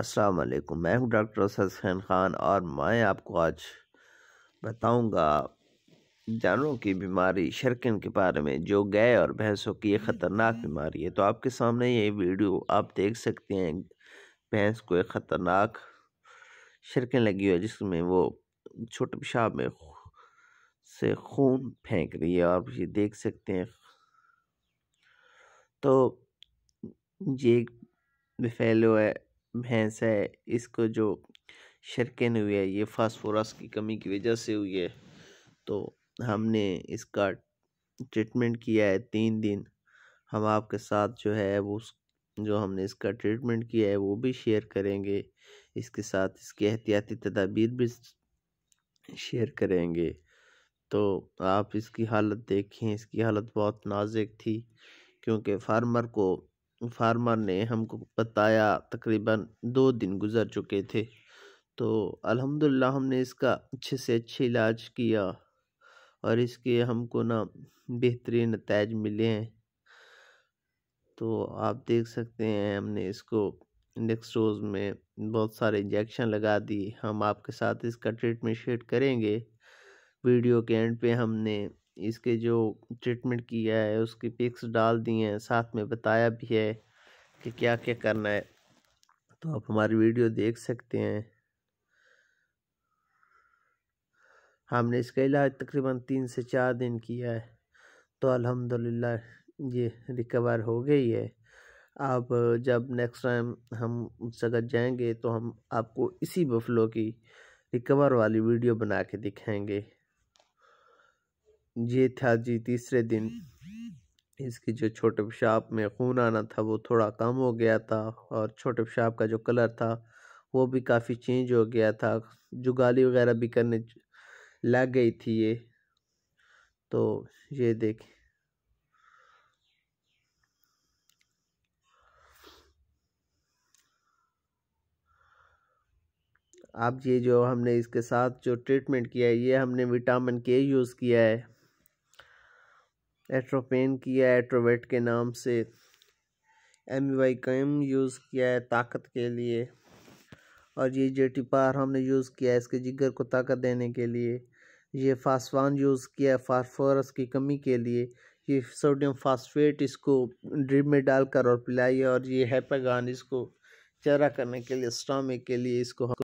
अस्सलाम वालेकुम मैं हूं डॉक्टर हसैन ख़ान और मैं आपको आज बताऊंगा जानवरों की बीमारी शर्कन के बारे में जो गाय और भैंसों की एक ख़तरनाक बीमारी है तो आपके सामने ये वीडियो आप देख सकते हैं भैंस को एक ख़तरनाक शर्कन लगी हुई है जिसमें वो छोटे पेशाब में से खून फेंक रही है आप ये देख सकते हैं तो ये एक है भैंस है इसको जो शर्कन हुई है ये फास्फोरस की कमी की वजह से हुई है तो हमने इसका ट्रीटमेंट किया है तीन दिन हम आपके साथ जो है वो उस जो हमने इसका ट्रीटमेंट किया है वो भी शेयर करेंगे इसके साथ इसकी एहतियाती तदाबीर भी शेयर करेंगे तो आप इसकी हालत देखें इसकी हालत बहुत नाजुक थी क्योंकि फार्मर को फार्मर ने हमको बताया तकरीबन दो दिन गुज़र चुके थे तो अल्हम्दुलिल्लाह हमने इसका अच्छे से अच्छे इलाज किया और इसके हमको ना बेहतरीन नतज मिले हैं तो आप देख सकते हैं हमने इसको नेक्स्ट रोज़ में बहुत सारे इंजेक्शन लगा दी हम आपके साथ इसका ट्रीटमेंट शेयर करेंगे वीडियो के एंड पे हमने इसके जो ट्रीटमेंट किया है उसकी पिक्स डाल दी हैं साथ में बताया भी है कि क्या क्या करना है तो आप हमारी वीडियो देख सकते हैं हमने इसका इलाज तकरीबन तीन से चार दिन किया है तो अल्हम्दुलिल्लाह ये रिकवर हो गई है आप जब नेक्स्ट टाइम हम उस जगह जाएंगे तो हम आपको इसी बफलो की रिकवर वाली वीडियो बना के दिखाएंगे ये था जी तीसरे दिन इसकी जो छोटे पेशाब में खून आना था वो थोड़ा कम हो गया था और छोटे पेशाब का जो कलर था वो भी काफ़ी चेंज हो गया था जुगाली वगैरह भी करने लग गई थी ये तो ये देखें अब ये जो हमने इसके साथ जो ट्रीटमेंट किया है ये हमने विटामिन के यूज़ किया है एट्रोपेन किया एट्रोवेट के नाम से एम वाई कैम यूज़ किया है ताकत के लिए और ये जेटीपार हमने यूज़ किया है इसके जिगर को ताकत देने के लिए ये फास्फान यूज़ किया है फास्फोरस की कमी के लिए ये सोडियम फास्फेट इसको ड्रिप में डालकर और पिलाइए और ये हैपेगान इसको चरा करने के लिए स्टामिक के लिए इसको